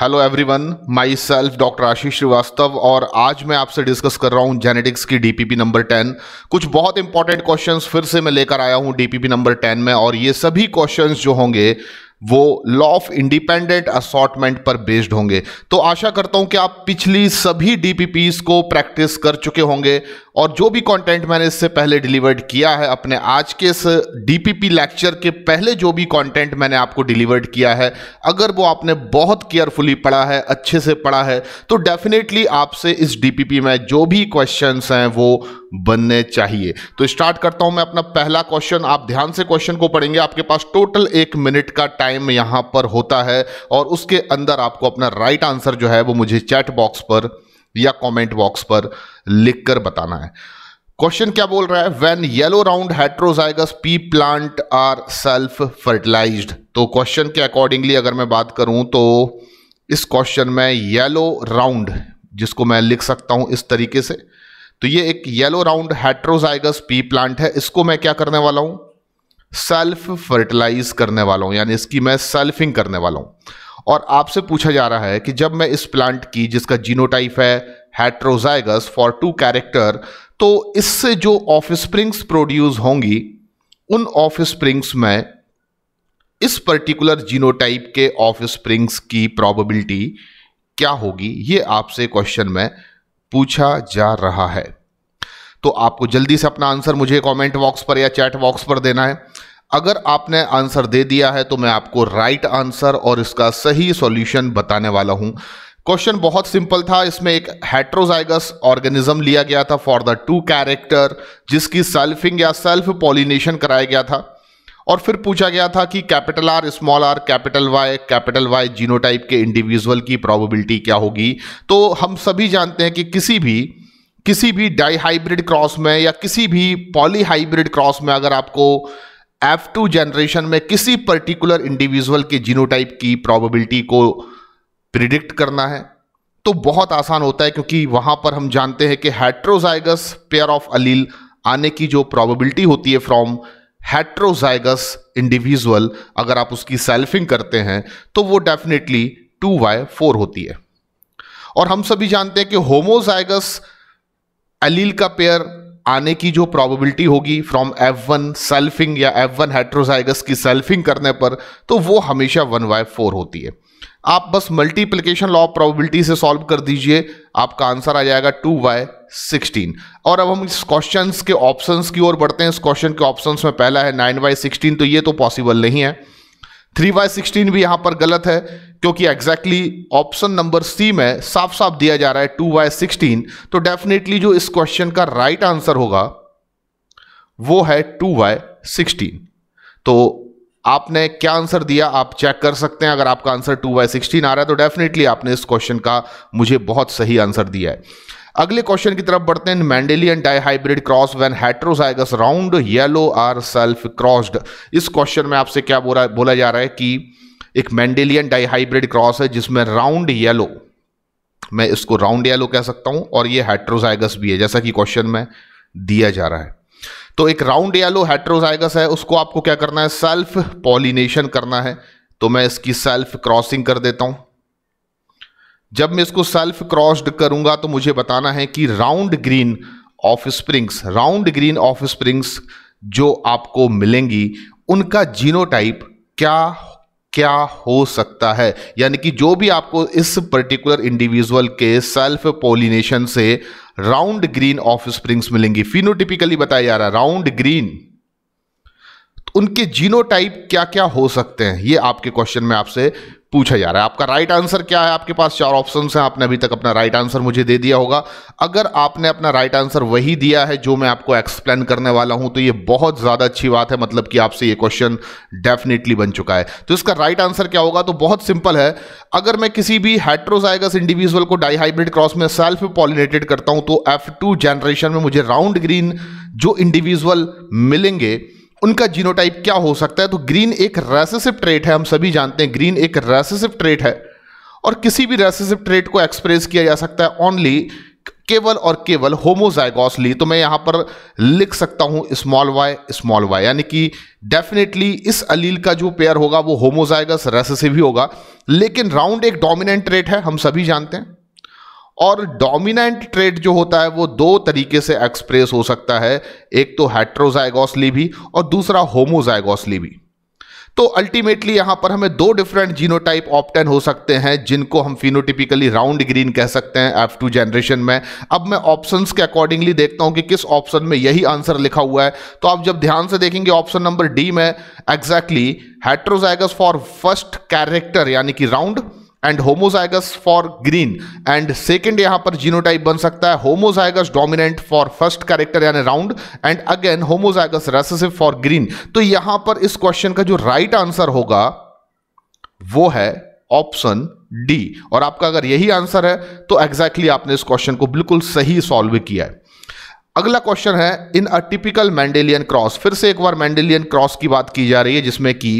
hello everyone my self doctor Ashish Srivastava और आज मैं आपसे डिस्कस कर रहा हूं जेनेटिक्स की डीपीपी नंबर टेन कुछ बहुत इंपॉर्टेंट क्वेश्चंस फिर से मैं लेकर आया हूं डीपीपी नंबर टेन में और ये सभी क्वेश्चंस जो होंगे वो लॉ ऑफ इंडिपेंडेंट असॉटमेंट पर बेस्ड होंगे तो आशा करता हूं कि आप पिछली सभी डीपीपीज को प्रैक्टिस कर चुके होंगे और जो भी कंटेंट मैंने इससे पहले डिलीवर्ड किया है अपने आज के इस डीपीपी लेक्चर के पहले जो भी कंटेंट मैंने आपको डिलीवर्ड किया है अगर वो आपने बहुत केयरफुली पढ़ा है अच्छे से पढ़ा है तो डेफिनेटली आपसे इस डीपीपी में जो भी क्वेश्चंस हैं वो बनने चाहिए तो स्टार्ट करता हूं मैं अपना पहला क्वेश्चन आप ध्यान से क्वेश्चन को पढ़ेंगे आपके पास टोटल एक मिनट का टाइम यहाँ पर होता है और उसके अंदर आपको अपना राइट आंसर जो है वो मुझे चैट बॉक्स पर या कमेंट बॉक्स पर लिखकर बताना है क्वेश्चन क्या बोल रहा है when yellow round heterozygous pea plant are self fertilized तो क्वेश्चन के अकॉर्डिंगली अगर मैं बात करूं तो इस क्वेश्चन में येलो राउंड जिसको मैं लिख सकता हूं इस तरीके से तो ये एक yellow round heterozygous pea plant है इसको मैं क्या करने वाला हूं सेल्फ फर्टिलाइज करने वाला हूं यानी इसकी मैं सेल्फिंग करने वाला हूं और आपसे पूछा जा रहा है कि जब मैं इस प्लांट की जिसका जीनोटाइप है हेट्रोजाइगस फॉर टू कैरेक्टर तो इससे जो ऑफ स्प्रिंग्स प्रोड्यूस होंगी उन ऑफ स्प्रिंग्स में इस पर्टिकुलर जीनोटाइप के ऑफ स्प्रिंग्स की प्रॉबिलिटी क्या होगी ये आपसे क्वेश्चन में पूछा जा रहा है तो आपको जल्दी से अपना आंसर मुझे कमेंट बॉक्स पर या चैट बॉक्स पर देना है अगर आपने आंसर दे दिया है तो मैं आपको राइट आंसर और इसका सही सॉल्यूशन बताने वाला हूं क्वेश्चन बहुत सिंपल था इसमें एक हेट्रोजाइगस ऑर्गेनिज्म लिया गया था फॉर द टू कैरेक्टर जिसकी सेल्फिंग या सेल्फ पॉलिनेशन कराया गया था और फिर पूछा गया था कि capital R small R capital Y capital Y genotype के इंडिविजुअल की प्रोबेबिलिटी क्या होगी तो हम सभी जानते हैं कि किसी भी किसी भी डाईहाइब्रिड क्रॉस में या किसी भी पॉलीहाइब्रिड क्रॉस में अगर आपको एफ टू जनरेशन में किसी पर्टिकुलर इंडिविजुअल के जीनोटाइप की प्रोबेबिलिटी को प्रिडिक्ट करना है तो बहुत आसान होता है क्योंकि वहां पर हम जानते हैं कि हेट्रोजाइगस पेयर ऑफ अलील आने की जो प्रोबेबिलिटी होती है फ्रॉम हेट्रोजाइगस इंडिविजुअल अगर आप उसकी सेल्फिंग करते हैं तो वो डेफिनेटली टू बाय फोर होती है और हम सभी जानते हैं कि होमोजाइगस अलील का पेयर आने की जो प्रोबेबिलिटी होगी फ्रॉम एफ वन सेल्फिंग या एफ वन हेट्रोजाइगस की सेल्फिंग करने पर तो वो हमेशा वन बाय फोर होती है आप बस मल्टीप्लीकेशन लॉ ऑफ प्रोबेबिलिटी से सॉल्व कर दीजिए आपका आंसर आ जाएगा टू बाय सिक्सटीन और अब हम इस क्वेश्चन के ऑप्शन की ओर बढ़ते हैं इस क्वेश्चन के ऑप्शन में पहला है नाइन बाई सिक्सटीन तो ये तो पॉसिबल नहीं है थ्री बाय सिक्सटीन भी यहाँ पर गलत है क्योंकि एग्जैक्टली ऑप्शन नंबर सी में साफ साफ दिया जा रहा है टू बाय सिक्सटीन तो डेफिनेटली जो इस क्वेश्चन का राइट right आंसर होगा वो है टू बाय सिक्सटीन तो आपने क्या आंसर दिया आप चेक कर सकते हैं अगर आपका आंसर टू बाय सिक्सटीन आ रहा है तो डेफिनेटली आपने इस क्वेश्चन का मुझे बहुत सही आंसर दिया है अगले क्वेश्चन की तरफ बढ़ते हैं Mendelian dihybrid cross when heterozygous round yellow are self crossed इस क्वेश्चन में आपसे क्या बोला बोला जा रहा है कि एक मैंडेलियन डाईहाइब्रिड क्रॉस है जिसमें राउंड येलो मैं इसको राउंड येलो कह सकता हूं और ये हेट्रोजाइगस भी है जैसा कि क्वेश्चन में दिया जा रहा है तो एक राउंड येलो हेट्रोजाइगस है उसको आपको क्या करना है सेल्फ पॉलिनेशन करना है तो मैं इसकी सेल्फ क्रॉसिंग कर देता हूं जब मैं इसको सेल्फ क्रॉस्ड करूंगा तो मुझे बताना है कि round green offsprings round green offsprings जो आपको मिलेंगी उनका जीनोटाइप क्या क्या हो सकता है यानी कि जो भी आपको इस पर्टिकुलर इंडिविजुअल के सेल्फ पोलिनेशन से राउंड ग्रीन ऑफ स्प्रिंग्स मिलेंगी फिनोटिपिकली बताया जा रहा है राउंड ग्रीन तो उनके जीनोटाइप क्या क्या हो सकते हैं ये आपके क्वेश्चन में आपसे पूछा जा रहा है आपका राइट आंसर क्या है आपके पास चार ऑप्शन हैं आपने अभी तक अपना राइट आंसर मुझे दे दिया होगा अगर आपने अपना राइट आंसर वही दिया है जो मैं आपको एक्सप्लेन करने वाला हूं तो ये बहुत ज़्यादा अच्छी बात है मतलब कि आपसे ये क्वेश्चन डेफिनेटली बन चुका है तो इसका राइट आंसर क्या होगा तो बहुत सिंपल है अगर मैं किसी भी हाइट्रोजाइगस इंडिविजुअल को डाईहाइब्रिड क्रॉस में सेल्फ पॉलिनेटेड करता हूं तो एफ जनरेशन में मुझे राउंड ग्रीन जो इंडिविजुअल मिलेंगे उनका जीनोटाइप क्या हो सकता है तो ग्रीन एक रेसेसिव ट्रेट है हम सभी जानते हैं ग्रीन एक रेसेसिव ट्रेट है और किसी भी रेसेसिव ट्रेट को एक्सप्रेस किया जा सकता है ओनली केवल और केवल होमोजाइगोसली तो मैं यहां पर लिख सकता हूं स्मॉल वाई स्मॉल वाई यानी कि डेफिनेटली इस अलील का जो पेयर होगा वो होमोजाइगस रेसेसिव ही होगा लेकिन राउंड एक डोमिनेंट ट्रेट है हम सभी जानते हैं और डोमिनेंट ट्रेड जो होता है वो दो तरीके से एक्सप्रेस हो सकता है एक तो हेट्रोजाइगोसली भी और दूसरा होमोजाइगोसली भी तो अल्टीमेटली यहां पर हमें दो डिफरेंट जीनोटाइप ऑप्टेन हो सकते हैं जिनको हम फिनोटिपिकली राउंड ग्रीन कह सकते हैं एफ टू जनरेशन में अब मैं ऑप्शंस के अकॉर्डिंगली देखता हूं कि किस ऑप्शन में यही आंसर लिखा हुआ है तो आप जब ध्यान से देखेंगे ऑप्शन नंबर डी में exactly heterozygous for first character यानी कि round and homozygous for green and second यहां पर जीनोटाइप बन सकता है homozygous dominant for first character यानी round and again homozygous recessive for green तो यहां पर इस क्वेश्चन का जो राइट right आंसर होगा वो है ऑप्शन डी और आपका अगर यही आंसर है तो एग्जैक्टली exactly आपने इस क्वेश्चन को बिल्कुल सही सॉल्व किया है अगला क्वेश्चन है in a typical Mendelian cross फिर से एक बार मैंडेलियन क्रॉस की बात की जा रही है जिसमें कि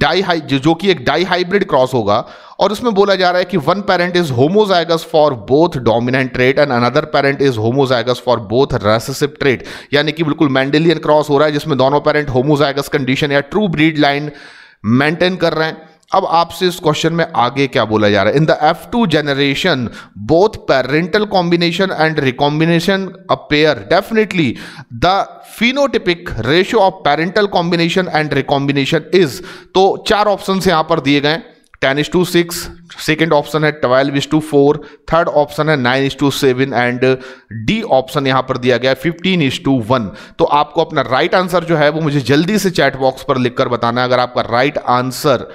डाई जो कि एक डाई हाइब्रिड क्रॉस होगा और उसमें बोला जा रहा है कि one parent is homozygous for both dominant trait and another parent is homozygous for both recessive trait यानी कि बिल्कुल मैंडेलियन क्रॉस हो रहा है जिसमें दोनों पेरेंट होमोजाइगस कंडीशन या ट्रू ब्रीड लाइन मेंटेन कर रहे हैं अब आपसे इस क्वेश्चन में आगे क्या बोला जा रहा है in the F two generation both parental combination and recombination appear definitely the phenotypic ratio of parental combination and recombination is तो चार ऑप्शन यहां पर दिए गए ten is to six second option है twelve is to four third option है nine is to seven and D option यहां पर दिया गया है फिफ्टीन इज टू वन तो आपको अपना राइट right आंसर जो है वो मुझे जल्दी से चैट बॉक्स पर लिखकर बताना है अगर आपका राइट right आंसर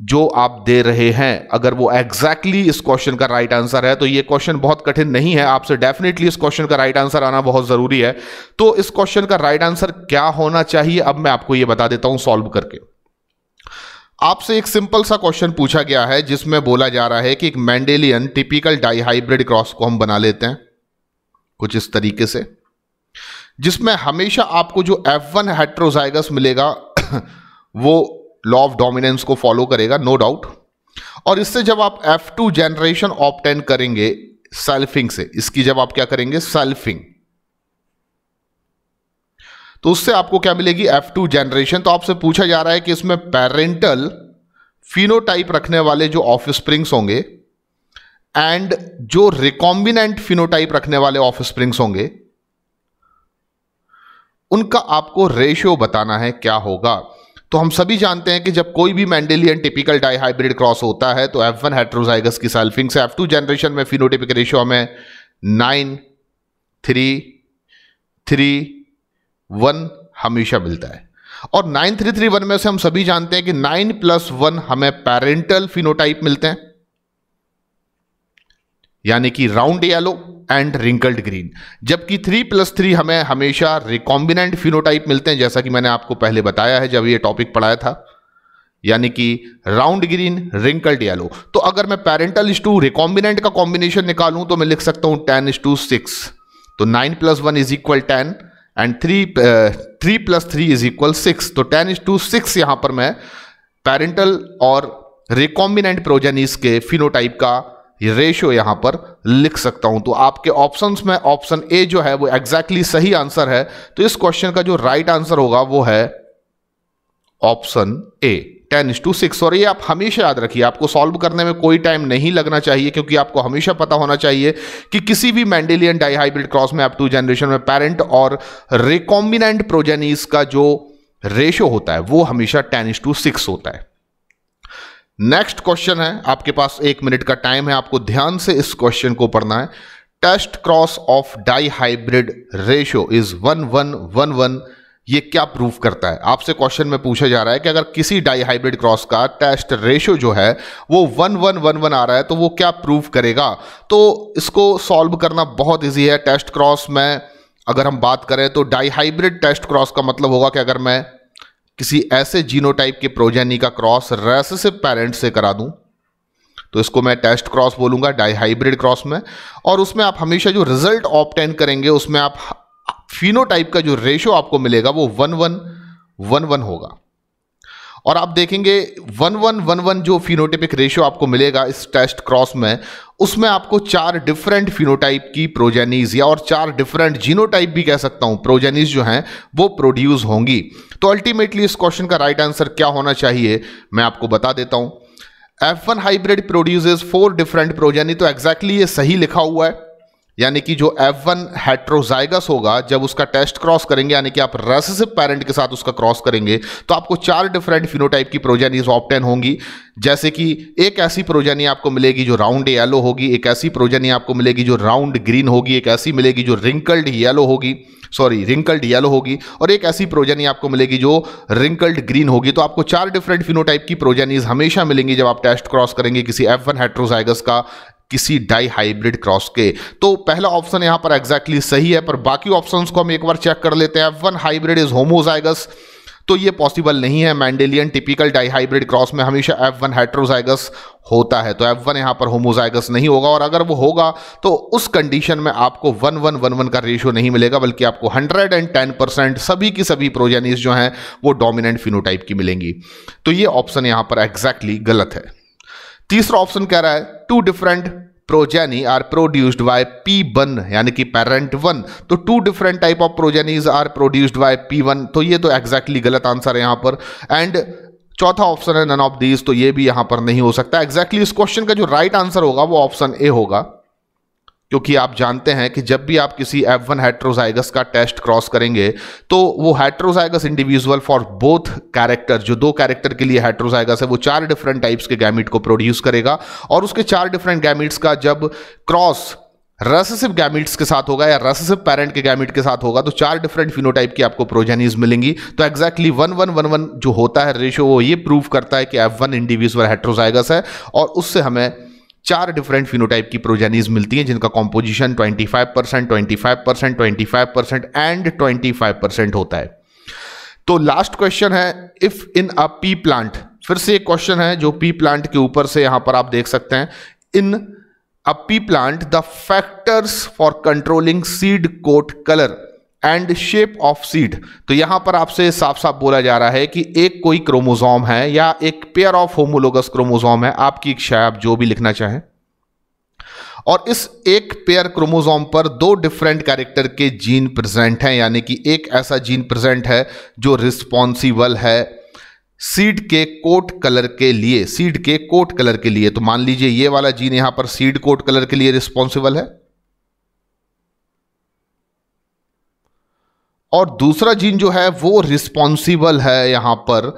जो आप दे रहे हैं अगर वो एग्जैक्टली exactly इस क्वेश्चन का राइट right आंसर है तो ये क्वेश्चन बहुत कठिन नहीं है आपसे डेफिनेटली इस क्वेश्चन का राइट right आंसर आना बहुत ज़रूरी है तो इस क्वेश्चन का राइट right आंसर क्या होना चाहिए अब मैं आपको ये बता देता हूं सॉल्व करके आपसे एक सिंपल सा क्वेश्चन पूछा गया है जिसमें बोला जा रहा है कि एक मैंडेलियन टिपिकल डाईहाइब्रिड क्रॉस को हम बना लेते हैं कुछ इस तरीके से जिसमें हमेशा आपको जो एफ हेट्रोजाइगस मिलेगा वो लॉ ऑफ डोमिनेंस को फॉलो करेगा नो no डाउट और इससे जब आप F2 जनरेशन ऑप्टेन करेंगे सेल्फिंग से इसकी जब आप क्या करेंगे सेल्फिंग तो उससे आपको क्या मिलेगी F2 जनरेशन तो आपसे पूछा जा रहा है कि इसमें पेरेंटल फिनोटाइप रखने वाले जो ऑफ स्प्रिंग्स होंगे एंड जो रिकॉम्बिनेंट फिनोटाइप रखने वाले ऑफ स्प्रिंग्स होंगे उनका आपको रेशियो बताना है क्या होगा तो हम सभी जानते हैं कि जब कोई भी Mendelian typical dihybrid cross होता है तो एफ वन हेट्रोजाइगस की सेल्फिंग से एफ टू जनरेशन में फिनोटिपिक रेशियो हमें नाइन थ्री थ्री वन हमेशा मिलता है और नाइन थ्री थ्री वन में से हम सभी जानते हैं कि नाइन प्लस वन हमें पेरेंटल फिनोटाइप मिलते हैं यानी कि round yellow and wrinkled green जबकि थ्री प्लस थ्री हमें हमेशा रिकॉम्बिनेंट फिनोटाइप मिलते हैं जैसा कि मैंने आपको पहले बताया है जब ये टॉपिक पढ़ाया था यानी कि राउंड ग्रीन रिंकल्ड येलो तो अगर मैं पेरेंटल टू रिकॉम्बिनेंट का कॉम्बिनेशन निकालूं तो मैं लिख सकता हूं टेन इस टू सिक्स तो nine plus one is equal ten and three three plus three is equal six तो टेन इस टू सिक्स यहां पर मैं पेरेंटल और रिकॉम्बिनेंट प्रोजेनिस के फिनोटाइप का रेशियो यहां पर लिख सकता हूं तो आपके ऑप्शंस में ऑप्शन ए जो है वो एग्जैक्टली exactly सही आंसर है तो इस क्वेश्चन का जो राइट right आंसर होगा वो है option A ten to six और ये आप हमेशा याद रखिए आपको सॉल्व करने में कोई टाइम नहीं लगना चाहिए क्योंकि आपको हमेशा पता होना चाहिए कि किसी भी मैंडेलियन डाईहाइब्रिड क्रॉस में आप टू जनरेशन में पेरेंट और रिकॉम्बिनेंट प्रोजेनिस का जो रेशो होता है वो हमेशा टेन टू सिक्स होता है नेक्स्ट क्वेश्चन है आपके पास एक मिनट का टाइम है आपको ध्यान से इस क्वेश्चन को पढ़ना है test cross of dihybrid ratio is one one one one ये क्या प्रूफ करता है आपसे क्वेश्चन में पूछा जा रहा है कि अगर किसी डाई हाइब्रिड क्रॉस का टेस्ट रेशो जो है वो वन वन वन वन आ रहा है तो वो क्या प्रूफ करेगा तो इसको सॉल्व करना बहुत ईजी है टेस्ट क्रॉस में अगर हम बात करें तो डाई हाइब्रिड टेस्ट क्रॉस का मतलब होगा कि अगर मैं किसी ऐसे जीनोटाइप के प्रोजेनी का क्रॉस रेसेसिव पेरेंट से करा दूं तो इसको मैं टेस्ट क्रॉस बोलूंगा डाईहाइब्रिड क्रॉस में और उसमें आप हमेशा जो रिजल्ट ऑप्टेन करेंगे उसमें आप फिनोटाइप का जो रेशो आपको मिलेगा वो वन वन वन वन होगा और आप देखेंगे वन वन वन वन जो फिनोटिपिक रेशियो आपको मिलेगा इस टेस्ट क्रॉस में उसमें आपको चार डिफरेंट फिनोटाइप की प्रोजेनीज या और चार डिफरेंट जीनोटाइप भी कह सकता हूं प्रोजेनीज जो हैं वो प्रोड्यूस होंगी तो अल्टीमेटली इस क्वेश्चन का राइट right आंसर क्या होना चाहिए मैं आपको बता देता हूं F one hybrid produce four different progeny तो एग्जैक्टली exactly ये सही लिखा हुआ है यानी कि जो एफ वन हेट्रोजाइगस होगा जब उसका टेस्ट क्रॉस करेंगे यानी कि आप रेसेसिव पेरेंट के साथ उसका क्रॉस करेंगे तो आपको चार डिफरेंट फिनोटाइप की प्रोजेनीज ऑप्टेन होंगी जैसे कि एक ऐसी प्रोजेनी आपको मिलेगी जो राउंड येलो होगी एक ऐसी प्रोजेनी आपको मिलेगी जो राउंड ग्रीन होगी एक ऐसी मिलेगी जो रिंकल्ड येलो होगी सॉरी रिंकल्ड येलो होगी और एक ऐसी प्रोजेनी आपको मिलेगी जो रिंकल्ड ग्रीन होगी तो आपको चार डिफरेंट फिनोटाइप की प्रोजेनीज हमेशा मिलेंगी जब आप टेस्ट क्रॉस करेंगे किसी एफ वन हेट्रोजाइगस का किसी डाई हाइब्रिड क्रॉस के तो पहला ऑप्शन यहाँ पर एग्जैक्टली exactly सही है पर बाकी ऑप्शन को हम एक बार चेक कर लेते हैं वन हाइब्रिड इज होमोजाइगस तो ये पॉसिबल नहीं है मैंडेलियन टिपिकल डाईहाइब्रिड क्रॉस में हमेशा एफ वन हाइड्रोजाइगस होता है तो एफ वन यहाँ पर होमोजाइगस नहीं होगा और अगर वो होगा तो उस कंडीशन में आपको वन वन वन वन का रेशियो नहीं मिलेगा बल्कि आपको हंड्रेड एंड टेन परसेंट सभी की सभी प्रोजेनिस जो हैं वो डोमिनेंट फिनोटाइप की मिलेंगी तो ये ऑप्शन यहाँ पर एग्जैक्टली exactly गलत है तीसरा ऑप्शन कह रहा है two different progeny are produced by P one यानी कि पेरेंट वन तो two different type of progenies are produced by P one तो ये तो एग्जैक्टली exactly गलत आंसर है यहां पर एंड चौथा ऑप्शन है नन ऑफ दीज तो ये भी यहां पर नहीं हो सकता एग्जैक्टली exactly इस क्वेश्चन का जो राइट right आंसर होगा वो ऑप्शन ए होगा क्योंकि आप जानते हैं कि जब भी आप किसी F1 वन हेट्रोजाइगस का टेस्ट क्रॉस करेंगे तो वो heterozygous individual for both character जो दो कैरेक्टर के लिए हेट्रोजाइगस है वो चार डिफरेंट टाइप्स के गैमिट को प्रोड्यूस करेगा और उसके चार डिफरेंट गैमिट्स का जब क्रॉस रससिव गैमिट्स के साथ होगा या रससिव पेरेंट के गैमिट के साथ होगा तो चार डिफरेंट फिनोटाइप की आपको प्रोजेनीज मिलेंगी तो exactly one one one one जो होता है रेशो वो ये प्रूव करता है कि एफ वन इंडिविजुअल हेट्रोजाइगस है और उससे हमें चार डिफरेंट फिनोटाइप की प्रोजेनिज मिलती हैं जिनका composition 25 percent twenty five percent twenty five percent and twenty five percent होता है तो लास्ट क्वेश्चन है if in a pea plant फिर से एक क्वेश्चन है जो पी प्लांट के ऊपर से यहां पर आप देख सकते हैं in a pea plant the factors for controlling seed coat colour and shape of seed तो यहां पर आपसे साफ साफ बोला जा रहा है कि एक कोई क्रोमोजोम है या एक पेयर ऑफ होमोलोगस क्रोमोजोम है आपकी इच्छा है आप जो भी लिखना चाहें और इस एक पेयर क्रोमोसोम पर दो डिफरेंट कैरेक्टर के जीन प्रेजेंट हैं यानी कि एक ऐसा जीन प्रेजेंट है जो रिस्पॉन्सिबल है सीड के कोट कलर के लिए सीड के कोट कलर के लिए तो मान लीजिए ये वाला जीन यहां पर सीड कोट कलर के लिए रिस्पॉन्सिबल है और दूसरा जीन जो है वो रिस्पॉन्सिबल है यहाँ पर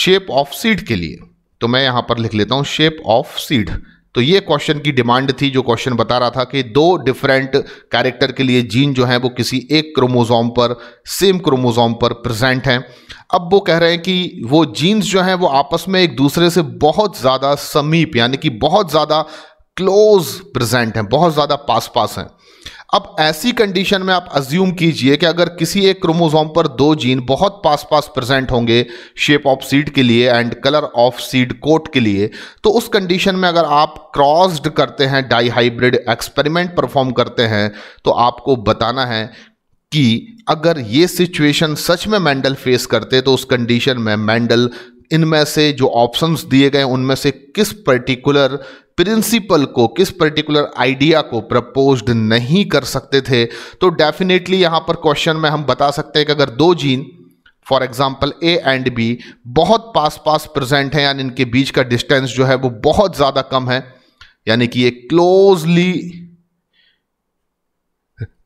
शेप ऑफ सीड के लिए तो मैं यहाँ पर लिख लेता हूँ शेप ऑफ सीड तो ये क्वेश्चन की डिमांड थी जो क्वेश्चन बता रहा था कि दो डिफरेंट कैरेक्टर के लिए जीन जो है वो किसी एक क्रोमोजोम पर सेम क्रोमोजोम पर प्रेजेंट हैं अब वो कह रहे हैं कि वो जीन्स जो हैं वो आपस में एक दूसरे से बहुत ज़्यादा समीप यानी कि बहुत ज़्यादा क्लोज प्रेजेंट हैं बहुत ज़्यादा पास पास हैं अब ऐसी कंडीशन में आप अज्यूम कीजिए कि अगर किसी एक क्रोमोसोम पर दो जीन बहुत पास पास प्रेजेंट होंगे शेप ऑफ सीड के लिए and colour of seed coat के लिए तो उस कंडीशन में अगर आप क्रॉस्ड करते हैं डाई हाइब्रिड एक्सपेरिमेंट परफॉर्म करते हैं तो आपको बताना है कि अगर ये सिचुएशन सच में मैंडल फेस करते तो उस कंडीशन में मैंडल इनमें से जो ऑप्शंस दिए गए उनमें से किस पर्टिकुलर प्रिंसिपल को किस पर्टिकुलर आइडिया को प्रपोज्ड नहीं कर सकते थे तो डेफिनेटली यहाँ पर क्वेश्चन में हम बता सकते हैं कि अगर दो gene for example A and B बहुत पास पास प्रेजेंट हैं यानी इनके बीच का डिस्टेंस जो है वो बहुत ज़्यादा कम है यानी कि ये क्लोजली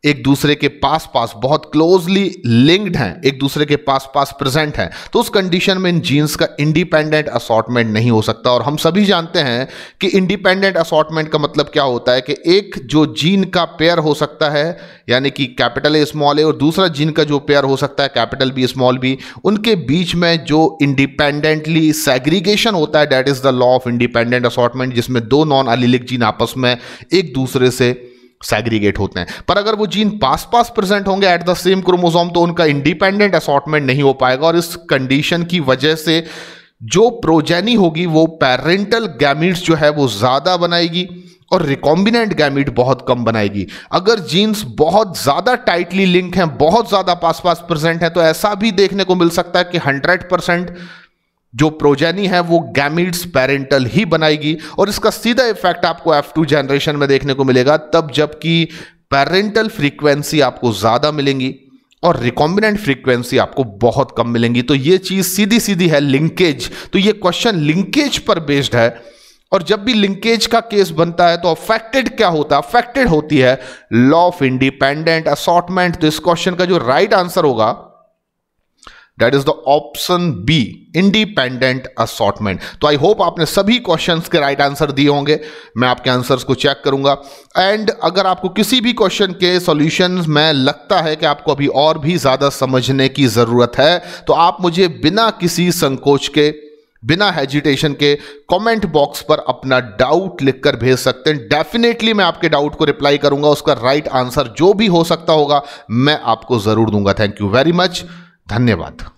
एक दूसरे के पास पास बहुत क्लोजली लिंक्ड हैं एक दूसरे के पास पास प्रेजेंट हैं तो उस कंडीशन में इन जीन्स का इंडिपेंडेंट असॉटमेंट नहीं हो सकता और हम सभी जानते हैं कि इंडिपेंडेंट असॉटमेंट का मतलब क्या होता है कि एक जो जीन का पेयर हो सकता है यानी कि कैपिटल ए स्मॉल ए और दूसरा जीन का जो पेयर हो सकता है कैपिटल बी स्मॉल बी उनके बीच में जो इंडिपेंडेंटली सेग्रीगेशन होता है that is the law of independent assortment जिसमें दो नॉन अलीलिक जीन आपस में एक दूसरे से सैग्रीगेट होते हैं पर अगर वो जीन पास पास प्रेजेंट होंगे एट द सेम क्रोमोसोम तो उनका इंडिपेंडेंट असॉटमेंट नहीं हो पाएगा और इस कंडीशन की वजह से जो प्रोजेनी होगी वो पेरेंटल गैमिट्स जो है वो ज़्यादा बनाएगी और रिकॉम्बिनेंट गैमिट बहुत कम बनाएगी अगर जीन्स बहुत ज़्यादा टाइटली लिंक हैं बहुत ज़्यादा पास पास प्रेजेंट हैं तो ऐसा भी देखने को मिल सकता है कि हंड्रेड परसेंट जो प्रोजेनी है वो गैमिट्स पेरेंटल ही बनाएगी और इसका सीधा इफेक्ट आपको एफ टू जनरेशन में देखने को मिलेगा तब जबकि पेरेंटल फ्रीक्वेंसी आपको ज़्यादा मिलेंगी और रिकॉम्बिनेंट फ्रीक्वेंसी आपको बहुत कम मिलेंगी तो ये चीज़ सीधी सीधी है लिंकेज तो ये क्वेश्चन लिंकेज पर बेस्ड है और जब भी लिंकेज का केस बनता है तो अफेक्टेड क्या होता है अफेक्टेड होती है लॉ ऑफ इंडिपेंडेंट असॉटमेंट तो इस क्वेश्चन का जो राइट right आंसर होगा that is the option B independent assortment तो आई होप आपने सभी क्वेश्चन के राइट right आंसर दिए होंगे मैं आपके आंसर्स को चेक करूंगा एंड अगर आपको किसी भी क्वेश्चन के सोल्यूशन में लगता है कि आपको अभी और भी ज़्यादा समझने की ज़रूरत है तो आप मुझे बिना किसी संकोच के बिना हेजिटेशन के कमेंट बॉक्स पर अपना डाउट लिखकर भेज सकते हैं डेफिनेटली मैं आपके डाउट को रिप्लाई करूंगा उसका राइट right आंसर जो भी हो सकता होगा मैं आपको ज़रूर दूंगा थैंक यू वेरी मच धन्यवाद